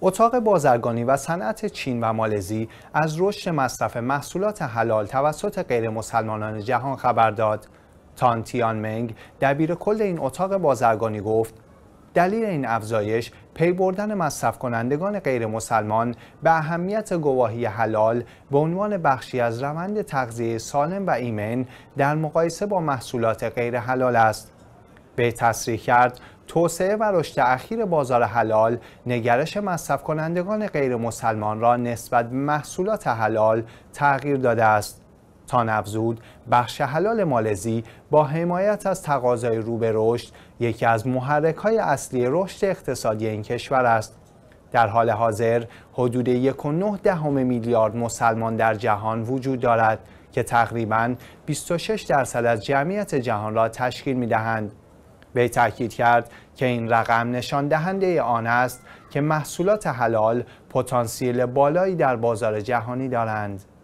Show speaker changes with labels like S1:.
S1: اتاق بازرگانی و صنعت چین و مالزی از رشد مصرف محصولات حلال توسط غیر مسلمانان جهان خبر داد. تان تیان منگ دبیر کل این اتاق بازرگانی گفت دلیل این افزایش پی بردن مصرف کنندگان غیر مسلمان به اهمیت گواهی حلال به عنوان بخشی از روند تغذیه سالم و ایمن در مقایسه با محصولات غیر حلال است. به تصریح کرد توسعه و رشد اخیر بازار حلال نگرش مصرف کنندگان غیر مسلمان را نسبت به محصولات حلال تغییر داده است. تا نفزود بخش حلال مالزی با حمایت از تقاضای رو به رشد یکی از محرک های اصلی رشد اقتصادی این کشور است. در حال حاضر حدود 1.9 دهم میلیارد مسلمان در جهان وجود دارد که تقریبا 26 درصد از جمعیت جهان را تشکیل می دهند. وی تاکید کرد که این رقم نشان دهنده آن است که محصولات حلال پتانسیل بالایی در بازار جهانی دارند